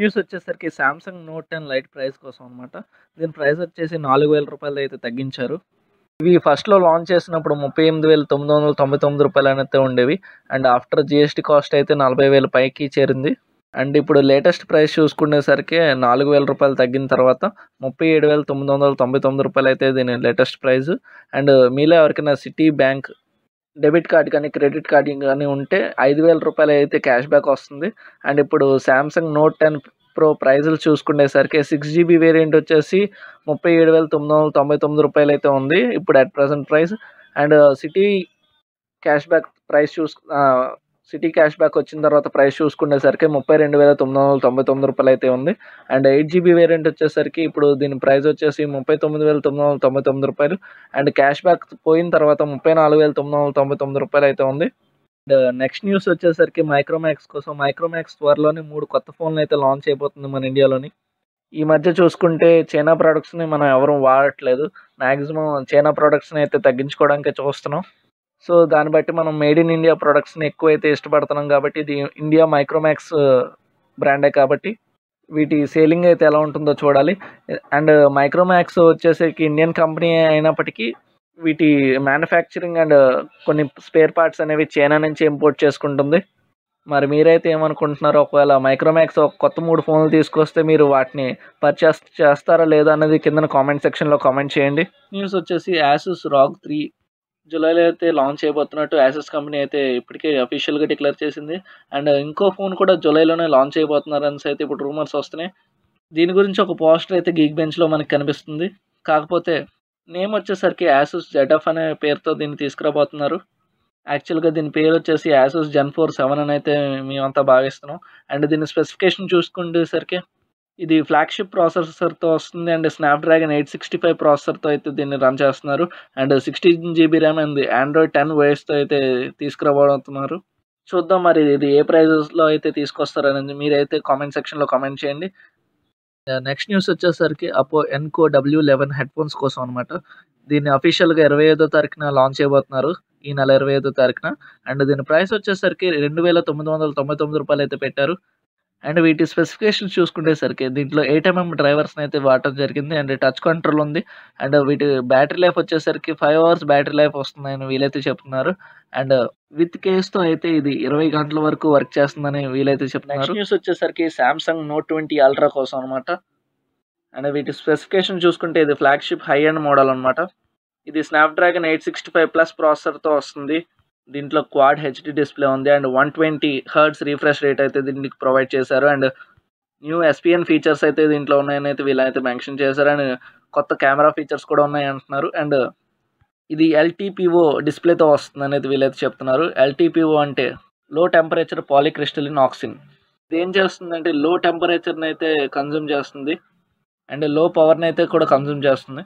news వచ్చేసరికి Samsung note ten lite price కోసం అనమాట దీని ప్రైస్ వచ్చేసి నాలుగు వేల రూపాయలు అయితే తగ్గించారు ఇవి ఫస్ట్లో లాంచ్ చేసినప్పుడు ముప్పై ఎనిమిది వేల తొమ్మిది వందల తొంభై తొమ్మిది రూపాయలు అయితే ఉండేవి అండ్ ఆఫ్టర్ జిఎస్టీ కాస్ట్ అయితే నలభై వేల పైకి చేరింది అండ్ ఇప్పుడు లేటెస్ట్ ప్రైస్ చూసుకునేసరికి నాలుగు వేల రూపాయలు తగ్గిన తర్వాత ముప్పై ఏడు వేల తొమ్మిది వందల తొంభై తొమ్మిది రూపాయలు అయితే దీని లేటెస్ట్ ప్రైస్ అండ్ మీలో ఎవరికైనా సిటీ బ్యాంక్ డెబిట్ కార్డ్ కానీ క్రెడిట్ కార్డ్ కానీ ఉంటే ఐదు వేల రూపాయలు అయితే క్యాష్ బ్యాక్ వస్తుంది అండ్ ఇప్పుడు శాంసంగ్ నోట్ టెన్ ప్రో ప్రైజులు చూసుకునేసరికి సిక్స్ జీబీ వేరియంట్ వచ్చేసి ముప్పై ఏడు వేల తొమ్మిది వందల తొంభై తొమ్మిది రూపాయలు అయితే ఉంది ఇప్పుడు at present price and Citi cashback price చూసు సిటీ క్యాష్ బ్యాక్ వచ్చిన తర్వాత ప్రైస్ చూసుకునేసరికి ముప్పై రెండు వేల తొమ్మిది వందల తొంభై తొమ్మిది రూపాయలు అయితే ఉంది అండ్ ఎయిట్ జీబీ వేరియంట్ వచ్చేసరికి ఇప్పుడు దీని ప్రైస్ వచ్చేసి ముప్పై తొమ్మిది వేల తొమ్మిది వందల తొంభై తొమ్మిది రూపాయలు అండ్ క్యాష్ బ్యాక్ పోయిన తర్వాత ముప్పై నాలుగు వేల తొమ్మిది వందల తొంభై తొమ్మిది రూపాయలు అయితే ఉంది అండ్ నెక్స్ట్ న్యూస్ వచ్చేసరికి మైక్రోమాక్స్ కోసం మైక్రోమాక్స్ త్వరలోనే మూడు కొత్త ఫోన్లు అయితే లాంచ్ అయిపోతుంది మన ఇండియాలోని ఈ మధ్య చూసుకుంటే చైనా ప్రొడక్ట్స్ని మనం ఎవరూ వాడట్లేదు మ్యాక్సిమం చైనా ప్రొడక్ట్స్ని అయితే తగ్గించుకోవడానికే చూస్తున్నాం సో దాన్ని బట్టి మనం మేడ్ ఇన్ ఇండియా ప్రొడక్ట్స్ని ఎక్కువైతే ఇష్టపడుతున్నాం కాబట్టి ఇది ఇండియా మైక్రోమాక్స్ బ్రాండే కాబట్టి వీటి సేలింగ్ అయితే ఎలా ఉంటుందో చూడాలి అండ్ మైక్రోమాక్స్ వచ్చేసరికి ఇండియన్ కంపెనీ అయినప్పటికీ వీటి మ్యానుఫ్యాక్చరింగ్ అండ్ కొన్ని స్పేర్ పార్ట్స్ అనేవి చైనా నుంచి ఇంపోర్ట్ చేసుకుంటుంది మరి మీరైతే ఏమనుకుంటున్నారో ఒకవేళ మైక్రోమాక్స్ ఒక కొత్త మూడు ఫోన్లు తీసుకొస్తే మీరు వాటిని పర్చేస్ చేస్తారా లేదా అనేది కిందన కామెంట్ సెక్షన్లో కామెంట్ చేయండి న్యూస్ వచ్చేసి యాసస్ రాక్ త్రీ జూలైలో అయితే లాంచ్ చేయబోతున్నట్టు యాసెస్ కంపెనీ అయితే ఇప్పటికే అఫీషియల్గా డిక్లేర్ చేసింది అండ్ ఇంకో ఫోన్ కూడా జూలైలోనే లాంచ్ అని అయితే ఇప్పుడు రూమర్స్ వస్తున్నాయి దీని గురించి ఒక పోస్టర్ అయితే గీక్ బెంచ్లో మనకి కనిపిస్తుంది కాకపోతే నేమ్ వచ్చేసరికి యాసెస్ జెడ్ఎఫ్ అనే పేరుతో దీన్ని తీసుకురాబోతున్నారు యాక్చువల్గా దీని పేరు వచ్చేసి యాసెస్ జెన్ ఫోర్ సెవెన్ అని అయితే మేమంతా భావిస్తున్నాం అండ్ దీని స్పెసిఫికేషన్ చూసుకునేసరికి ఇది ఫ్లాగ్షిప్ ప్రాసెసర్తో వస్తుంది and Snapdragon eight sixty five ప్రాసెసర్తో అయితే దీన్ని రన్ చేస్తున్నారు and sixteen GB RAM and Android ten వేస్తో అయితే తీసుకురాబోతున్నారు చూద్దాం మరి ఇది ఏ ప్రైజెస్లో అయితే తీసుకొస్తారనేది మీరైతే కామెంట్ సెక్షన్లో కామెంట్ చేయండి నెక్స్ట్ న్యూస్ వచ్చేసరికి Oppo Enco W eleven headphones కోసం అనమాట దీన్ని అఫీషియల్గా ఇరవై ఐదో తారీఖున లాంచ్ చేయబోతున్నారు ఈ నెల ఇరవై ఐదో తారీఖున అండ్ దీని ప్రైస్ వచ్చేసరికి రెండు వేల తొమ్మిది వందల తొంభై తొమ్మిది రూపాయలు అయితే పెట్టారు అండ్ వీటి స్పెసిఫికేషన్ చూసుకుంటే సరికి దీంట్లో ఎయిట్ ఎంఎం డ్రైవర్స్ని అయితే వాడటం జరిగింది అండ్ టచ్ కంట్రోల్ ఉంది అండ్ వీటి బ్యాటరీ లైఫ్ వచ్చేసరికి ఫైవ్ అవర్స్ బ్యాటరీ లైఫ్ వస్తుందని వీలైతే చెప్తున్నారు అండ్ విత్ కేస్తో అయితే ఇది ఇరవై గంటల వరకు వర్క్ చేస్తుందని వీలైతే చెప్తున్నారు న్యూస్ వచ్చేసరికి సామ్సంగ్ నోట్ ట్వంటీ అల్ట్రా కోసం అనమాట అండ్ వీటి స్పెసిఫికేషన్ చూసుకుంటే ఇది ఫ్లాగ్షిప్ హై అండ్ మోడల్ అనమాట ఇది Snapdragon eight sixty five plus ప్రాసెసర్తో వస్తుంది దీంట్లో క్వాడ్ హెచ్డి డిస్ప్లే ఉంది and one twenty hertz refresh rate అయితే దీనికి ప్రొవైడ్ చేశారు అండ్ న్యూ ఎస్పిఎన్ ఫీచర్స్ అయితే దీంట్లో ఉన్నాయని అయితే వీళ్ళైతే మెన్షన్ చేశారు అండ్ కొత్త కెమెరా ఫీచర్స్ కూడా ఉన్నాయి అంటున్నారు అండ్ ఇది ఎల్టీపీఓ డిస్ప్లేతో వస్తుంది అనేది వీళ్ళైతే చెప్తున్నారు ఎల్టీపీఓ అంటే లో టెంపరేచర్ పాలిక్రిస్టలిన్ ఆక్సిన్ ఇది ఏం చేస్తుందంటే లో టెంపరేచర్ని అయితే కన్జ్యూమ్ చేస్తుంది అండ్ లో పవర్ని అయితే కూడా కన్జ్యూమ్ చేస్తుంది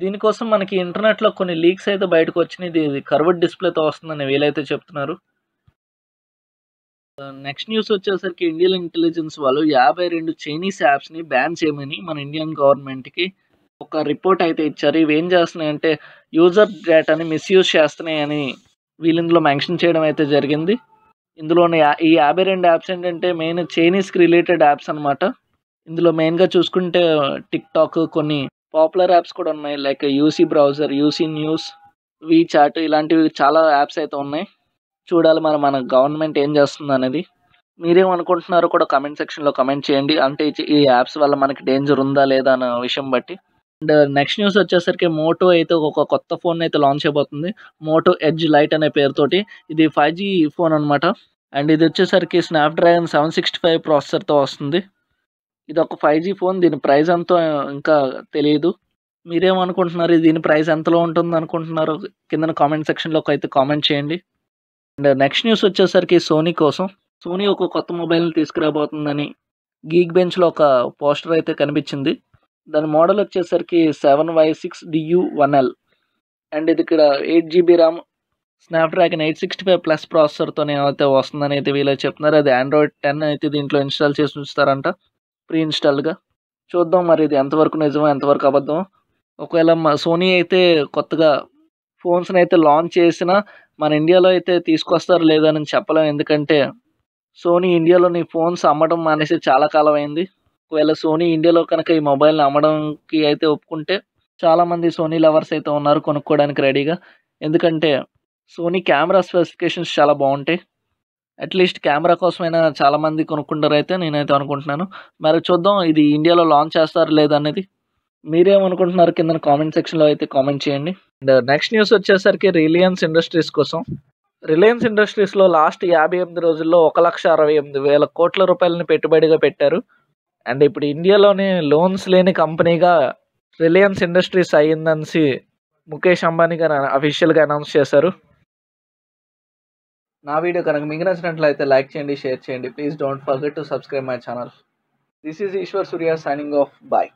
దీనికోసం మనకి ఇంటర్నెట్లో కొన్ని లీక్స్ అయితే బయటకు వచ్చినాయి ఇది కర్వడ్ డిస్ప్లేతో వస్తుందని వీలైతే చెప్తున్నారు నెక్స్ట్ న్యూస్ వచ్చేసరికి ఇండియన్ ఇంటెలిజెన్స్ వాళ్ళు యాభై రెండు చైనీస్ యాప్స్ని బ్యాన్ చేయమని మన ఇండియన్ గవర్నమెంట్కి ఒక రిపోర్ట్ అయితే ఇచ్చారు ఇవి ఏం చేస్తున్నాయి అంటే యూజర్ డేటాని మిస్యూజ్ చేస్తున్నాయని అని ఇందులో మెన్షన్ చేయడం అయితే జరిగింది ఇందులోని ఈ యాభై రెండు యాప్స్ ఏంటంటే మెయిన్ చైనీస్కి రిలేటెడ్ యాప్స్ అనమాట ఇందులో మెయిన్గా చూసుకుంటే టిక్ కొన్ని పాపులర్ యాప్స్ కూడా ఉన్నాయి like UC browser UC news WeChat ఇలాంటివి చాలా యాప్స్ అయితే ఉన్నాయి చూడాలి మరి మన గవర్నమెంట్ ఏం చేస్తుంది అనేది మీరేమనుకుంటున్నారో కూడా కమెంట్ సెక్షన్లో కమెంట్ చేయండి అంటే ఈ యాప్స్ వల్ల మనకి డేంజర్ ఉందా లేదా అన్న విషయం బట్టి అండ్ నెక్స్ట్ న్యూస్ వచ్చేసరికి మోటో అయితే ఒక కొత్త ఫోన్ అయితే లాంచ్ అయిపోతుంది మోటో ఎడ్జ్ లైట్ అనే పేరుతోటి ఇది ఫైవ్ జీ ఫోన్ అనమాట అండ్ ఇది వచ్చేసరికి స్నాప్డ్రాగన్ సెవెన్ సిక్స్టీ ఫైవ్ ప్రాసెసర్తో వస్తుంది ఇది ఒక ఫైవ్ జీ ఫోన్ దీని ప్రైస్ ఎంతో ఇంకా తెలియదు మీరేమనుకుంటున్నారు దీని ప్రైస్ ఎంతలో ఉంటుంది అనుకుంటున్నారు కింద కామెంట్ సెక్షన్లోకి అయితే కామెంట్ చేయండి అండ్ నెక్స్ట్ న్యూస్ వచ్చేసరికి సోనీ కోసం సోనీ ఒక కొత్త మొబైల్ని తీసుకురాబోతుందని గీక్ బెంచ్లో ఒక పోస్టర్ అయితే కనిపించింది దాని మోడల్ వచ్చేసరికి seven Y six D U one L and ఇది ఇక్కడ eight GB RAM Snapdragon eight sixty five plus ప్రాసెసర్తో అయితే వస్తుందని అయితే వీళ్ళు చెప్తున్నారు అది ఆండ్రాయిడ్ టెన్ అయితే దీంట్లో ఇన్స్టాల్ చేసి ఉంచుతారంట ప్రీ ఇన్స్టాల్డ్గా చూద్దాం మరి ఇది ఎంతవరకు నిజమో ఎంతవరకు అబద్ధం ఒకవేళ మా సోనీ అయితే కొత్తగా ఫోన్స్ని అయితే లాంచ్ చేసినా మన ఇండియాలో అయితే తీసుకొస్తారు లేదని చెప్పలేము ఎందుకంటే సోనీ ఇండియాలోని ఫోన్స్ అమ్మడం మానేసి చాలా కాలం అయింది ఒకవేళ సోనీ ఇండియాలో కనుక ఈ మొబైల్ని అమ్మడానికి అయితే ఒప్పుకుంటే చాలామంది సోనీ లవర్స్ అయితే ఉన్నారు కొనుక్కోవడానికి రెడీగా ఎందుకంటే సోనీ కెమెరా స్పెసిఫికేషన్స్ చాలా బాగుంటాయి అట్లీస్ట్ కెమెరా కోసమైనా చాలామంది కొనుక్కుంటారైతే నేనైతే అనుకుంటున్నాను మరి చూద్దాం ఇది ఇండియాలో లాంచ్ చేస్తారు లేదనేది మీరేమనుకుంటున్నారు కింద కామెంట్ సెక్షన్లో అయితే కామెంట్ చేయండి అండ్ నెక్స్ట్ న్యూస్ వచ్చేసరికి రిలయన్స్ ఇండస్ట్రీస్ కోసం రిలయన్స్ ఇండస్ట్రీస్లో లాస్ట్ యాభై ఎనిమిది రోజుల్లో ఒక లక్ష అరవై ఎనిమిది వేల కోట్ల రూపాయలని పెట్టుబడిగా పెట్టారు అండ్ ఇప్పుడు ఇండియాలోనే లోన్స్ లేని కంపెనీగా రిలయన్స్ ఇండస్ట్రీస్ అయ్యిందనిసి ముఖేష్ అంబానీ గారు అఫీషియల్గా అనౌన్స్ చేశారు నా వీడియో కనుక మీకు నచ్చినట్లయితే లైక్ చేయండి షేర్ చేయండి please don't forget to subscribe my channel this is Eshwar Surya signing off bye